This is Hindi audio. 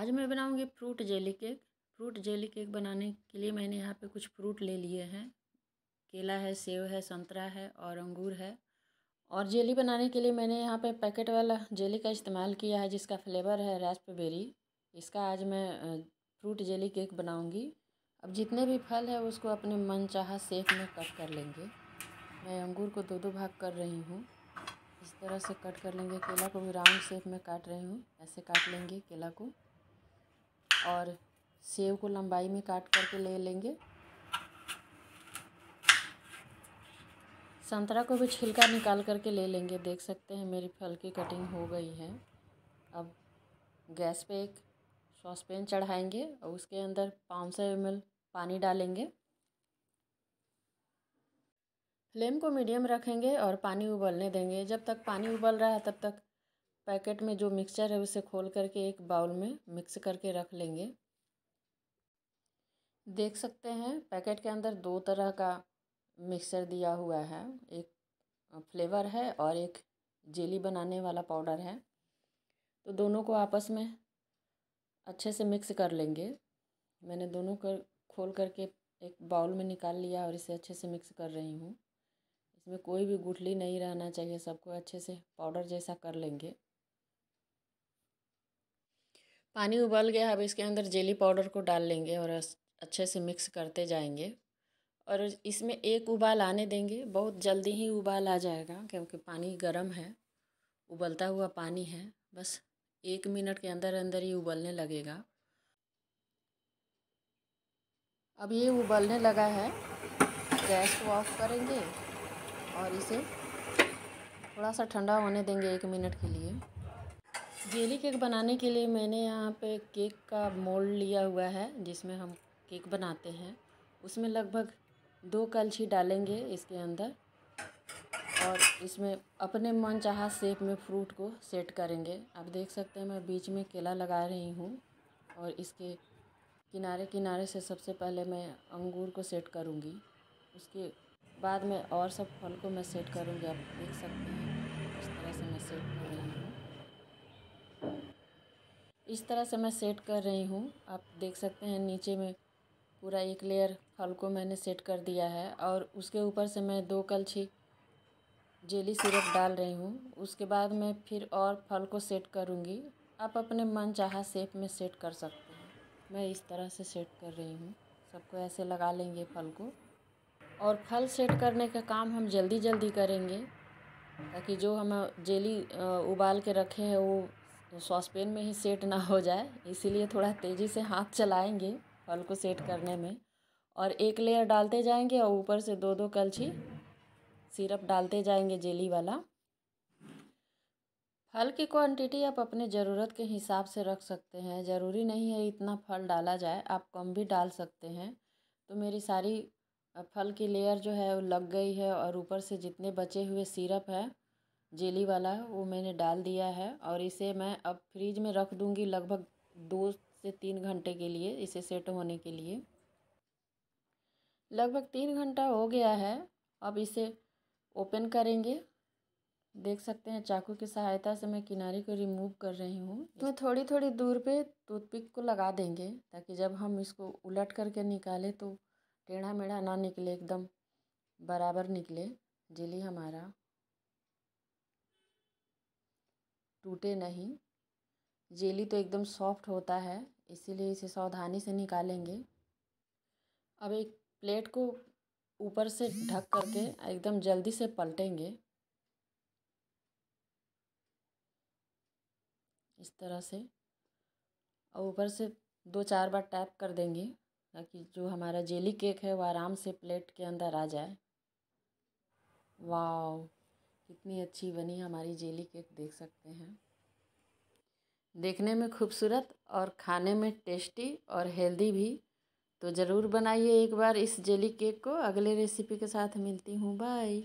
आज मैं बनाऊंगी fruit jelly cake fruit jelly cake बनाने के लिए मैंने यहाँ पे कुछ फ्रूट ले लिए हैं केला है सेब है संतरा है और अंगूर है और जेली बनाने के लिए मैंने यहाँ पे पैकेट वाला जेली का इस्तेमाल किया है जिसका फ्लेवर है रेस्पबेरी इसका आज मैं फ्रूट जेली केक बनाऊँगी अब जितने भी फल है उसको अपने मन चाह सेफ में कट कर लेंगे मैं अंगूर को दो दो भाग कर रही हूँ इस तरह से कट कर लेंगे केला को भी राउंड शेप में काट रही हूँ ऐसे काट लेंगे केला को और सेव को लंबाई में काट करके ले लेंगे संतरा को भी छिलका निकाल करके ले लेंगे देख सकते हैं मेरी फल की कटिंग हो गई है अब गैस पे एक सॉस पैन चढ़ाएँगे और उसके अंदर पाँच सौ एम पानी डालेंगे फ्लेम को मीडियम रखेंगे और पानी उबलने देंगे जब तक पानी उबल रहा है तब तक पैकेट में जो मिक्सचर है उसे खोल करके एक बाउल में मिक्स करके रख लेंगे देख सकते हैं पैकेट के अंदर दो तरह का मिक्सचर दिया हुआ है एक फ्लेवर है और एक जेली बनाने वाला पाउडर है तो दोनों को आपस में अच्छे से मिक्स कर लेंगे मैंने दोनों को कर, खोल करके एक बाउल में निकाल लिया और इसे अच्छे से मिक्स कर रही हूँ इसमें कोई भी गुठली नहीं रहना चाहिए सबको अच्छे से पाउडर जैसा कर लेंगे पानी उबल गया अब इसके अंदर जेली पाउडर को डाल लेंगे और अच्छे से मिक्स करते जाएंगे और इसमें एक उबाल आने देंगे बहुत जल्दी ही उबाल आ जाएगा क्योंकि पानी गर्म है उबलता हुआ पानी है बस एक मिनट के अंदर अंदर ही उबलने लगेगा अब ये उबलने लगा है गैस को ऑफ करेंगे और इसे थोड़ा सा ठंडा होने देंगे एक मिनट के लिए जेली केक बनाने के लिए मैंने यहाँ पे केक का मोल्ड लिया हुआ है जिसमें हम केक बनाते हैं उसमें लगभग दो कलछी डालेंगे इसके अंदर और इसमें अपने मन चाह शेप में फ्रूट को सेट करेंगे आप देख सकते हैं मैं बीच में केला लगा रही हूँ और इसके किनारे किनारे से सबसे पहले मैं अंगूर को सेट करूँगी उसके बाद में और सब फल को मैं सेट करूँगी आप देख सकते हैं इस तरह से मैं सेट कर रही हूँ इस तरह से मैं सेट कर रही हूँ आप देख सकते हैं नीचे में पूरा एक लेयर फल को मैंने सेट कर दिया है और उसके ऊपर से मैं दो कलछी जेली सिरप डाल रही हूँ उसके बाद मैं फिर और फल को सेट करूँगी आप अपने मन चाहा सेप में सेट कर सकते हैं मैं इस तरह से सेट कर रही हूँ सबको ऐसे लगा लेंगे फल को और फल सेट करने का काम हम जल्दी जल्दी करेंगे ताकि जो हम जेली उबाल के रखे हैं वो तो सॉसपेन में ही सेट ना हो जाए इसीलिए थोड़ा तेज़ी से हाथ चलाएंगे फल को सेट करने में और एक लेयर डालते जाएंगे और ऊपर से दो दो कलछी सिरप डालते जाएंगे जेली वाला फल की क्वांटिटी आप अपने ज़रूरत के हिसाब से रख सकते हैं ज़रूरी नहीं है इतना फल डाला जाए आप कम भी डाल सकते हैं तो मेरी सारी फल की लेयर जो है वो लग गई है और ऊपर से जितने बचे हुए सिरप है जेली वाला वो मैंने डाल दिया है और इसे मैं अब फ्रिज में रख दूँगी लगभग दो से तीन घंटे के लिए इसे सेट होने के लिए लगभग तीन घंटा हो गया है अब इसे ओपन करेंगे देख सकते हैं चाकू की सहायता से मैं किनारे को रिमूव कर रही हूँ इसमें थोड़ी थोड़ी दूर पे टूथपिक को लगा देंगे ताकि जब हम इसको उलट करके निकालें तो टेढ़ा मेढ़ा ना निकले एकदम बराबर निकले जेली हमारा टूटे नहीं जेली तो एकदम सॉफ्ट होता है इसीलिए इसे सावधानी से निकालेंगे अब एक प्लेट को ऊपर से ढक करके एकदम जल्दी से पलटेंगे इस तरह से और ऊपर से दो चार बार टैप कर देंगे ताकि जो हमारा जेली केक है वो आराम से प्लेट के अंदर आ जाए वाह कितनी अच्छी बनी हमारी जेली केक देख सकते हैं देखने में खूबसूरत और खाने में टेस्टी और हेल्दी भी तो ज़रूर बनाइए एक बार इस जेली केक को अगले रेसिपी के साथ मिलती हूँ बाय